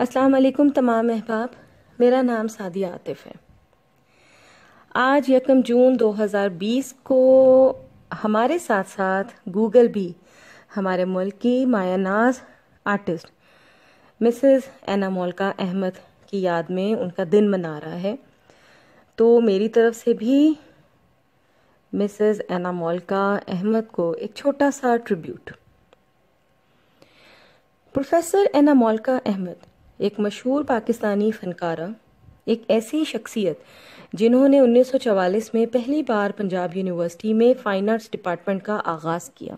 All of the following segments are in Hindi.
अस्सलाम वालेकुम तमाम अहबाब मेरा नाम सादिया आतिफ है आज यकम जून 2020 को हमारे साथ साथ गूगल भी हमारे मुल्क की मायानाज artist Mrs Anna Molka Ahmed की याद में उनका दिन मना रहा है तो मेरी तरफ से भी मिसेस एना मोलका अहमद को एक छोटा सा tribute professor Anna Molka Ahmed एक मशहूर पाकिस्तानी फनकारा एक ऐसी शख्सियत जिन्होंने 1944 में पहली बार पंजाब यूनिवर्सिटी में फ़ाइन आर्ट्स डिपार्टमेंट का आगाज़ किया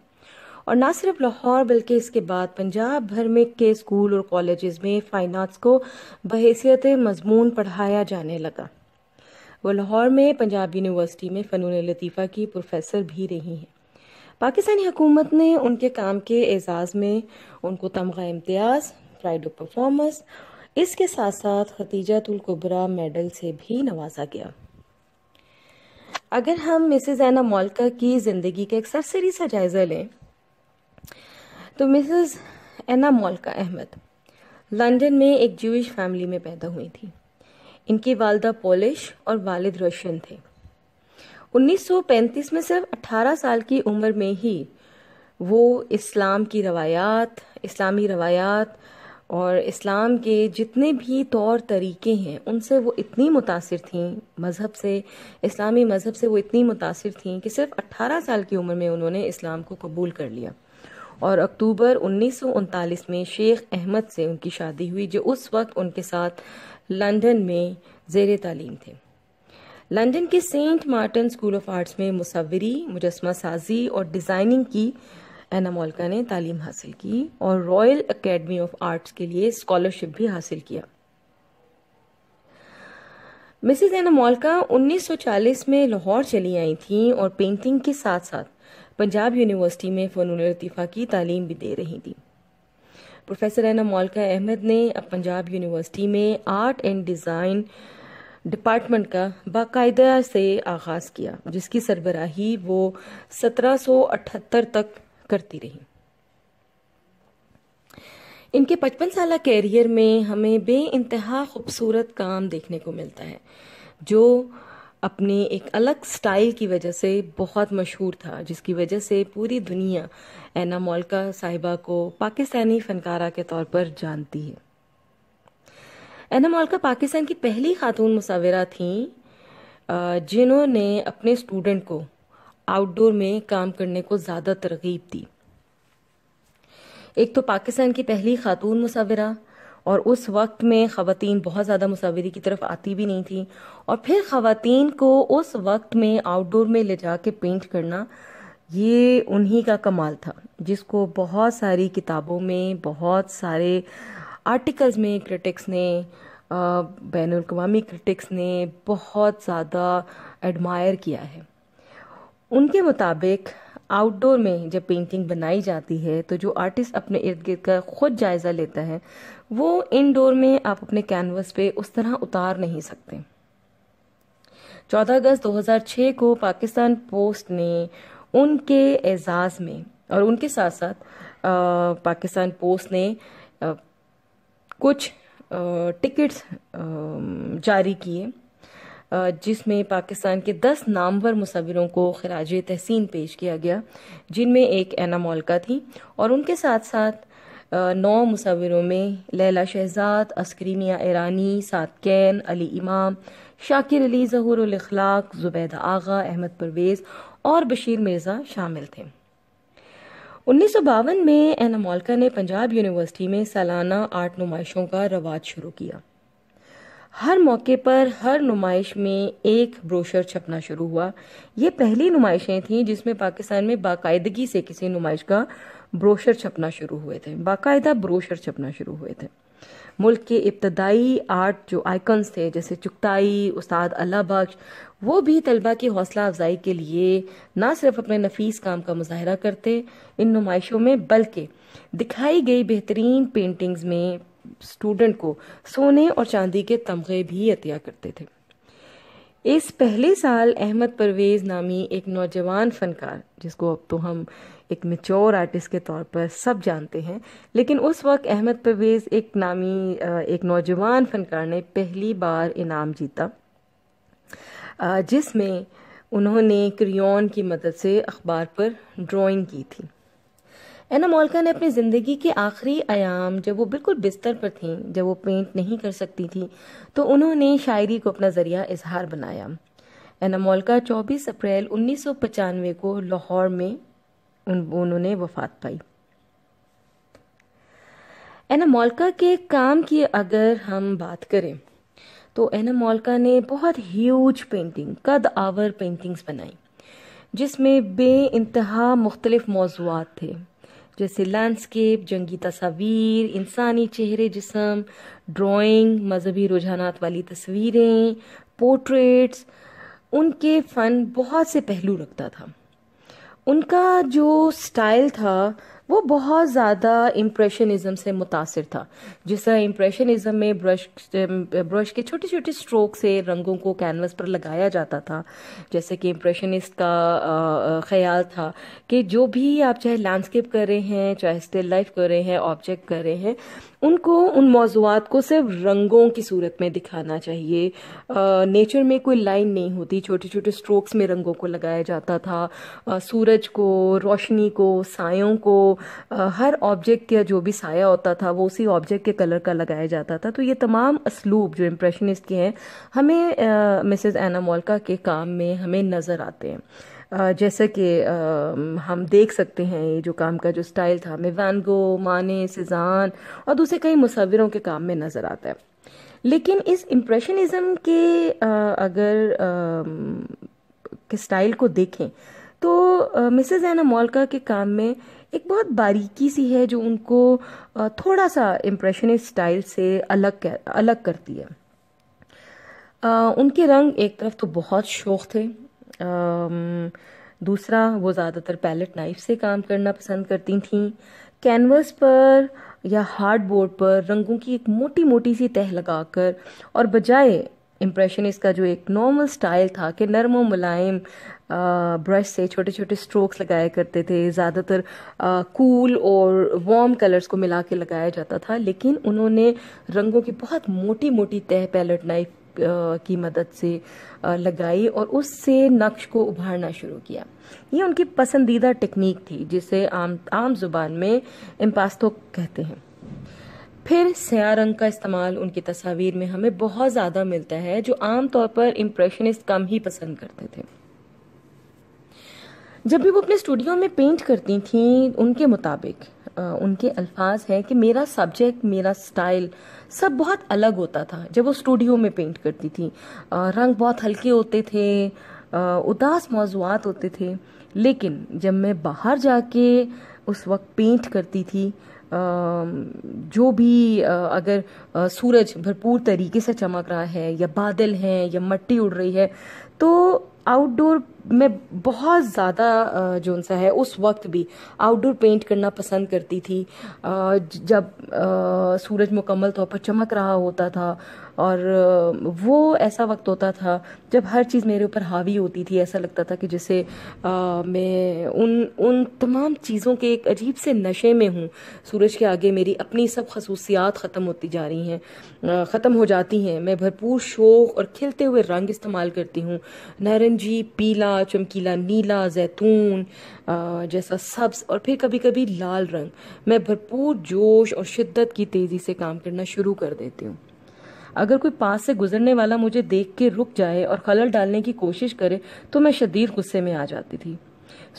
और ना सिर्फ लाहौर बल्कि इसके बाद पंजाब भर में के स्कूल और कॉलेजेस में फ़ाइन आर्ट्स को बहसीत मजमून पढ़ाया जाने लगा वो लाहौर में पंजाब यूनिवर्सिटी में फ़नून लतीफ़ा की प्रोफेसर भी रही हैं पाकिस्तानी हुकूमत ने उनके काम के एज़ाज़ में उनको तमगा इम्तियाज़ प्राइड ऑफ परफॉर्मेंस इसके साथ साथ कुबरा मेडल से भी नवाजा गया अगर हम मिसेज एना मोलका की ज़िंदगी का एक सरसरी सा जायज़ा लें तो Mrs Anna Molka Ahmed London में एक जूश फैमिली में पैदा हुई थी इनकी वालदा पोलिश और वालिद रशियन थे 1935 में सिर्फ 18 साल की उम्र में ही वो इस्लाम की रवायात इस्लामी रवायात और इस्लाम के जितने भी तौर तरीके हैं उनसे वो इतनी मुतासर थीं मज़हब से इस्लामी मज़हब से वो इतनी मुतासर थीं कि सिर्फ 18 साल की उम्र में उन्होंने इस्लाम को कबूल कर लिया और अक्टूबर उन्नीस में शेख अहमद से उनकी शादी हुई जो उस वक्त उनके साथ लंदन में जेर तालीम थे लंदन के Saint Martin School of Arts में मुसवरी मुजस्मा साजी और डिज़ाइनिंग की एना मोलका ने तालीम हासिल की और रॉयल एकेडमी ऑफ आर्ट्स के लिए स्कॉलरशिप भी हासिल किया मिसेस एना मोलका 1940 में लाहौर चली आई थीं और पेंटिंग के साथ साथ पंजाब यूनिवर्सिटी में फ़नून लतीफ़ा की तालीम भी दे रही थी प्रोफेसर एना मोलका अहमद ने अब पंजाब यूनिवर्सिटी में आर्ट एंड डिज़ाइन डिपार्टमेंट का बाकायदा से आगाज़ किया जिसकी सरबराही वो 1778 तक करती रही इनके पचपन साल कैरियर में हमें बे इंतहा खूबसूरत काम देखने को मिलता है जो अपने एक अलग स्टाइल की वजह से बहुत मशहूर था जिसकी वजह से पूरी दुनिया एना मौलका साहिबा को पाकिस्तानी फनकारा के तौर पर जानती है एना मौलका पाकिस्तान की पहली खातून मुसावरा थी जिन्होंने अपने स्टूडेंट को आउटडोर में काम करने को ज़्यादा तरगीब दी एक तो पाकिस्तान की पहली खातून मुसविरा और उस वक्त में ख़वातीन बहुत ज़्यादा मुसावरी की तरफ आती भी नहीं थी और फिर ख़वातीन को उस वक्त में आउटडोर में ले जा के पेंट करना ये उन्हीं का कमाल था जिसको बहुत सारी किताबों में बहुत सारे आर्टिकल्स में क्रिटिक्स ने बैन अवी क्रिटिक्स ने बहुत ज़्यादा एडमायर किया है उनके मुताबिक आउटडोर में जब पेंटिंग बनाई जाती है तो जो आर्टिस्ट अपने इर्द गिर्द का खुद जायज़ा लेता है वो इनडोर में आप अपने कैनवस पे उस तरह उतार नहीं सकते 14 अगस्त 2006 को पाकिस्तान पोस्ट ने उनके एजाज़ में और उनके साथ साथ पाकिस्तान पोस्ट ने आ, कुछ टिकट्स जारी किए जिसमें पाकिस्तान के दस नामवर मुसविरों को खराज तहसीन पेश किया गया जिनमें एक एना मोलका थी और उनके साथ साथ नौ मुसविरों में लैला शहजाद अस्क्रीमिया ईरानी सात कैन अली इमाम शाकिर अली जहूर अखलाक जुबैद आगा अहमद परवेज़ और बशीर मिर्ज़ा शामिल थे उन्नीस में एना मोलका ने पंजाब यूनिवर्सिटी में सालाना आर्ट नुमाइशों का रवाज शुरू किया हर मौके पर हर नुमाइश में एक ब्रोशर छपना शुरू हुआ ये पहली नुमाइशें थीं जिसमें पाकिस्तान में बाकायदगी से किसी नुमाइश का ब्रोशर छपना शुरू हुए थे बाकायदा ब्रोशर छपना शुरू हुए थे मुल्क के इब्तदाई आर्ट जो आइकन्स थे जैसे चुगताई उस्ताद अल्लाह बख्श वो भी तलबा की हौसला अफजाई के लिए ना सिर्फ अपने नफीस काम का मुजाहरा करते इन नुमाइशों में बल्कि दिखाई गई बेहतरीन पेंटिंग्स में स्टूडेंट को सोने और चांदी के तमगे भी अतिया करते थे इस पहले साल अहमद परवेज नामी एक नौजवान फनकार जिसको अब तो हम एक मेच्योर आर्टिस्ट के तौर पर सब जानते हैं लेकिन उस वक्त अहमद परवेज एक नामी एक नौजवान फनकार ने पहली बार इनाम जीता जिसमें उन्होंने क्रियोन की मदद से अखबार पर ड्राइंग की थी एना मोलका ने अपनी ज़िंदगी के आखिरी आयाम जब वो बिल्कुल बिस्तर पर थीं जब वो पेंट नहीं कर सकती थी तो उन्होंने शायरी को अपना ज़रिया इजहार बनाया एना मोलका 24 अप्रैल उन्नीस को लाहौर में उन, उन्होंने वफात पाई एना मोलका के काम की अगर हम बात करें तो एना मोलका ने बहुत ह्यूज पेंटिंग कद आवर पेंटिंग्स बनाई जिसमें बे इंतहा मुख्तलिफ मौजूद थे जैसे लैंडस्केप जंगी तस्वीर इंसानी चेहरे जिसम ड्राइंग मजहबी रुझानात वाली तस्वीरें पोर्ट्रेट्स उनके फ़न बहुत से पहलू रखता था उनका जो स्टाइल था वो बहुत ज़्यादा इम्प्रेशनिज़म से मुतासर था जिस तरह इम्प्रेशनिज़म में ब्रश ब्रश के छोटे छोटे स्ट्रोक से रंगों को कैनवस पर लगाया जाता था जैसे कि इम्प्रेशनिस्ट का ख्याल था कि जो भी आप चाहे लैंडस्केप कर रहे हैं चाहे स्टिल लाइफ कर रहे हैं ऑब्जेक्ट कर रहे हैं उनको उन मौजूद को सिर्फ रंगों की सूरत में दिखाना चाहिए नेचर में कोई लाइन नहीं होती छोटे छोटे स्ट्रोक्स में रंगों को लगाया जाता था आ, सूरज को रोशनी को सायों को आ, हर ऑब्जेक्ट का जो भी साया होता था वो उसी ऑब्जेक्ट के कलर का लगाया जाता था तो ये तमाम असलूब जो इम्प्रेशनिस्ट के हैं हमें मिसेज़ एना मोलका के काम में हमें नज़र आते हैं जैसा कि हम देख सकते हैं ये जो काम का जो स्टाइल था हमें वैनगो माने सिजान और दूसरे कई मुसविरों के काम में नज़र आता है लेकिन इस इम्प्रेशनिज़म के अगर के स्टाइल को देखें तो मिसेज़ एना मोलका के काम में एक बहुत बारीकी सी है जो उनको थोड़ा सा इम्प्रेशनिस्ट स्टाइल से अलग अलग करती है उनके रंग एक तरफ तो बहुत शोक थे दूसरा वो ज़्यादातर पैलेट नाइफ से काम करना पसंद करती थीं कैनवस पर या हार्ड बोर्ड पर रंगों की एक मोटी मोटी सी तह लगाकर और बजाय इम्प्रेशन इसका जो एक नॉर्मल स्टाइल था कि नरम मुलायम ब्रश से छोटे छोटे स्ट्रोक्स लगाया करते थे ज़्यादातर कूल और वार्म कलर्स को मिला के लगाया जाता था लेकिन उन्होंने रंगों की बहुत मोटी मोटी तह पैलेट नाइफ की मदद से लगाई और उससे नक्श को उभारना शुरू किया ये उनकी पसंदीदा टेक्निक थी जिसे आम आम जुबान में इम्पास्तो कहते हैं फिर स्या रंग का इस्तेमाल उनकी तस्वीर में हमें बहुत ज़्यादा मिलता है जो आमतौर पर इम्प्रेशनिस्ट कम ही पसंद करते थे जब भी वो अपने स्टूडियो में पेंट करती थीं उनके मुताबिक उनके अल्फाज हैं कि मेरा सब्जेक्ट मेरा स्टाइल सब बहुत अलग होता था जब वो स्टूडियो में पेंट करती थी रंग बहुत हल्के होते थे उदास मौजूद होते थे लेकिन जब मैं बाहर जाके उस वक्त पेंट करती थी जो भी अगर सूरज भरपूर तरीके से चमक रहा है या बादल हैं या मट्टी उड़ रही है तो आउटडोर मैं बहुत ज़्यादा जो सा है उस वक्त भी आउटडोर पेंट करना पसंद करती थी जब सूरज मुकम्मल तौर पर चमक रहा होता था और वो ऐसा वक्त होता था जब हर चीज़ मेरे ऊपर हावी होती थी ऐसा लगता था कि जैसे मैं उन उन तमाम चीज़ों के एक अजीब से नशे में हूँ सूरज के आगे मेरी अपनी सब खसूसियात ख़त्म होती जा रही हैं ख़त्म हो जाती हैं मैं भरपूर शोक और खिलते हुए रंग इस्तेमाल करती हूँ नारंगी पीला चमकीला नीला जैतून जैसा सब्ज और फिर कभी कभी लाल रंग मैं भरपूर जोश और शिद्दत की तेज़ी से काम करना शुरू कर देती हूँ अगर कोई पास से गुजरने वाला मुझे देख के रुक जाए और खलल डालने की कोशिश करे तो मैं शदीद गुस्से में आ जाती थी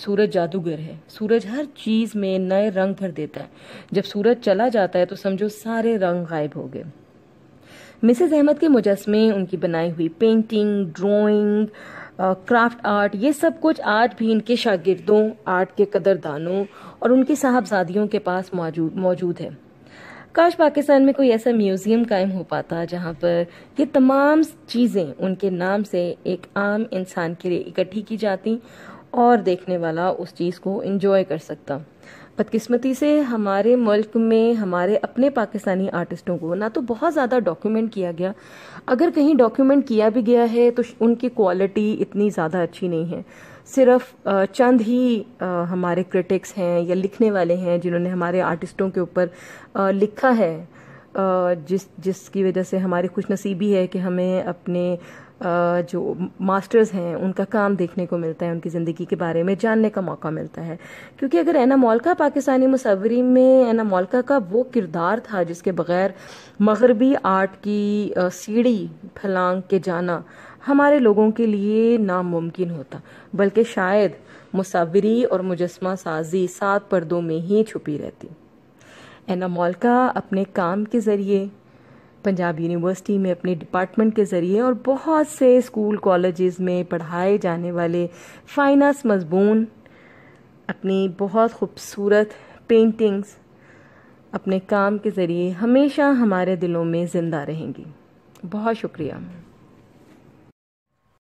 सूरज जादूगर है सूरज हर चीज़ में नए रंग भर देता है जब सूरज चला जाता है तो समझो सारे रंग गायब हो गए मिसेज अहमद के मुजस्मे उनकी बनाई हुई पेंटिंग ड्राइंग क्राफ्ट आर्ट ये सब कुछ आज भी इनके शागिर्दों आर्ट के कदरदानों और उनकी साहबजादियों के पास मौजूद है काश पाकिस्तान में कोई ऐसा म्यूज़ियम कायम हो पाता जहाँ पर ये तमाम चीज़ें उनके नाम से एक आम इंसान के लिए इकट्ठी की जाती और देखने वाला उस चीज़ को इन्जॉय कर सकता बदकिस्मती से हमारे मुल्क में हमारे अपने पाकिस्तानी आर्टिस्टों को ना तो बहुत ज़्यादा डॉक्यूमेंट किया गया अगर कहीं डॉक्यूमेंट किया भी गया है तो उनकी क्वालिटी इतनी ज़्यादा अच्छी नहीं है सिर्फ चंद ही हमारे क्रिटिक्स हैं या लिखने वाले हैं जिन्होंने हमारे आर्टिस्टों के ऊपर लिखा है जिस जिसकी वजह से हमारी खुशनसीबी है कि हमें अपने जो मास्टर्स हैं उनका काम देखने को मिलता है उनकी ज़िंदगी के बारे में जानने का मौका मिलता है क्योंकि अगर एना मॉलका पाकिस्तानी मुसवरी में एना मॉलका का वो किरदार था जिसके बगैर मगरबी आर्ट की सीढ़ी फलांग के जाना हमारे लोगों के लिए नामुमकिन होता बल्कि शायद मुसवरी और मुजस्मा साजी सात पर्दों में ही छुपी रहती एना मॉलका अपने काम के ज़रिए पंजाब यूनिवर्सिटी में अपने डिपार्टमेंट के ज़रिए और बहुत से स्कूल कॉलेजेस में पढ़ाए जाने वाले फाइनस मजमून अपनी बहुत खूबसूरत पेंटिंग्स अपने काम के ज़रिए हमेशा हमारे दिलों में ज़िंदा रहेंगी बहुत शुक्रिया